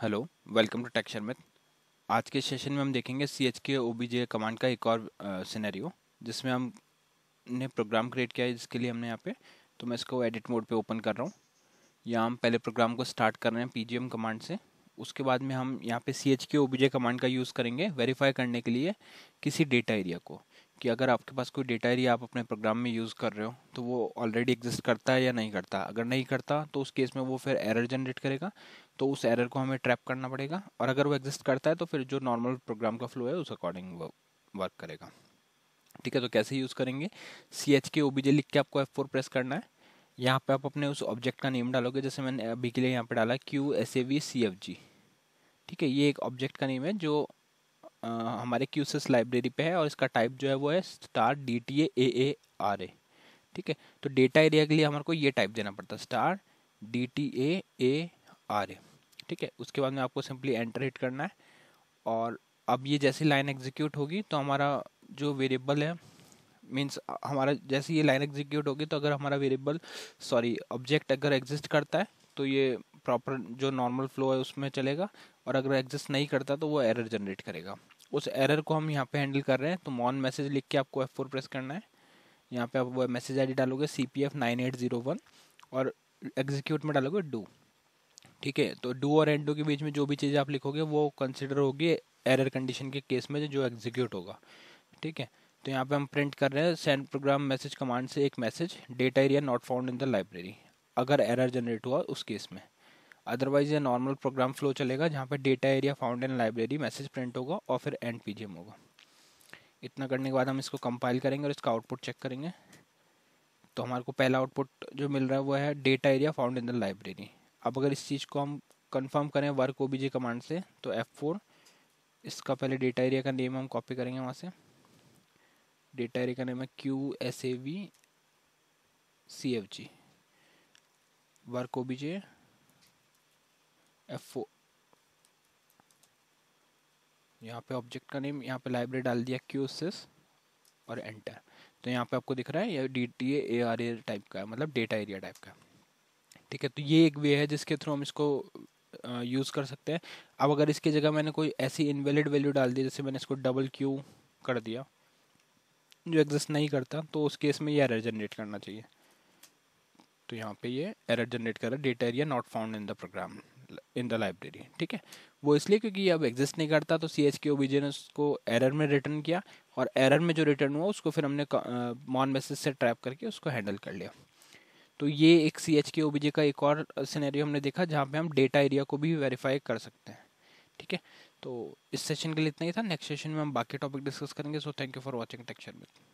hello welcome to टेक्चर मिथ आज के सेशन में हम देखेंगे सी H K O B J command का एक और सिनेरियो जिसमें हम ने प्रोग्राम क्रिएट किया है जिसके लिए हमने यहाँ पे तो मैं इसको एडिट मोड पे ओपन कर रहा हूँ यहाँ हम पहले प्रोग्राम को स्टार्ट कर रहे हैं पी जी एम कमांड से उसके बाद में हम यहाँ पे C H K O B J command का यूज़ करेंगे वेरीफाई करने के लिए किसी डेटा एरिया को कि अगर आपके पास कोई डेटा एरिया आप अपने प्रोग्राम में यूज़ कर रहे हो तो वो ऑलरेडी एग्जिस्ट करता है या नहीं करता अगर नहीं करता तो उस केस में वो फिर एरर जनरेट करेगा तो उस एरर को हमें ट्रैप करना पड़ेगा और अगर वो एग्जिस्ट करता है तो फिर जो नॉर्मल प्रोग्राम का फ्लो है उस अकॉर्डिंग वो वर्क करेगा ठीक है तो कैसे यूज़ करेंगे सी एच के ओ बी जे लिख के आपको एफ फोर प्रेस करना है यहाँ पे आप अपने उस ऑब्जेक्ट का नेम डालोगे जैसे मैंने अभी के लिए यहाँ पे डाला Q S A V C F G ठीक है ये एक ऑब्जेक्ट का नेम है जो हमारे क्यूसेस लाइब्रेरी पे है और इसका टाइप जो है वो है star D T A A R A ठीक है तो डेटा एरिया के लिए हमारे को ये टाइप देना पड़ता है star D T A A R A ठीक है उसके बाद में आपको सिंपली एंटर हिट करना है और अब ये जैसी लाइन एग्जीक्यूट होगी तो हमारा जो वेरिएबल है मीन्स हमारा जैसे ये लाइन एग्जीक्यूट होगी तो अगर हमारा वेरिएबल सॉरी ऑब्जेक्ट अगर एग्जिस्ट करता है तो ये प्रॉपर जो नॉर्मल फ्लो है उसमें चलेगा और अगर एग्जिस्ट नहीं करता तो वो एरर जनरेट करेगा उस एरर को हम यहाँ पे हैंडल कर रहे हैं तो मॉन मैसेज लिख के आपको एफ फोर प्रेस करना है यहाँ पे आप वो मैसेज आई डालोगे C P F nine eight zero one और एग्जीक्यूट में डालोगे डू ठीक है तो डू और एंड डू के बीच में जो भी चीज़ आप लिखोगे वो कंसिडर होगी एरर कंडीशन के केस में जो एग्जीक्यूट होगा ठीक है तो यहाँ पे हम प्रिंट कर रहे हैं सेंड प्रोग्राम मैसेज कमांड से एक message data area not found in the library अगर एरर जनरेट हुआ उस केस में अदरवाइज ये नॉर्मल प्रोग्राम फ्लो चलेगा जहाँ पर data area found and library message print होगा और फिर एंड पी होगा इतना करने के बाद हम इसको कंपाइल करेंगे और इसका आउटपुट चेक करेंगे तो हमारे को पहला आउटपुट जो मिल रहा है वो है data area found in the library अब अगर इस चीज़ को हम कंफर्म करें वर्क ओ कमांड से तो एफ फोर इसका पहले डेटा एरिया का नेम हम कॉपी करेंगे वहाँ से डेटा एरिया का नेम है Q S A V C F G work O B J O यहाँ पे ऑब्जेक्ट का नेम यहाँ पे लाइब्रेरी डाल दिया क्यू सिस और एंटर तो यहाँ पे आपको दिख रहा है ये D T A R A type का है मतलब डेटा एरिया टाइप का ठीक है तो ये एक वे है जिसके थ्रू हम इसको यूज़ कर सकते हैं अब अगर इसकी जगह मैंने कोई ऐसी इनवेलिड वैल्यू डाल दी जैसे मैंने इसको डबल क्यू कर दिया जो एग्जिस्ट नहीं करता तो उस केस में ये एरर जनरेट करना चाहिए तो यहाँ पे ये एरर जनरेट कर रहा है data area not found in the program in the library ठीक है वो इसलिए क्योंकि अब एग्जिस्ट नहीं करता तो सी एच के ओ ओबीजे ने उसको एरर में रिटर्न किया और एरर में जो रिटर्न हुआ उसको फिर हमने मॉन मैसेज से ट्रैप करके उसको हैंडल कर लिया तो ये एक सी एच के ओ ओबीजे का एक और सिनेरियो हमने देखा जहाँ पे हम डेटा एरिया को भी वेरीफाई कर सकते हैं ठीक है तो इस सेशन के लिए इतना ही था नेक्स्ट सेशन में हम बाकी टॉपिक डिस्कस करेंगे so thank you for watching टेक्चर में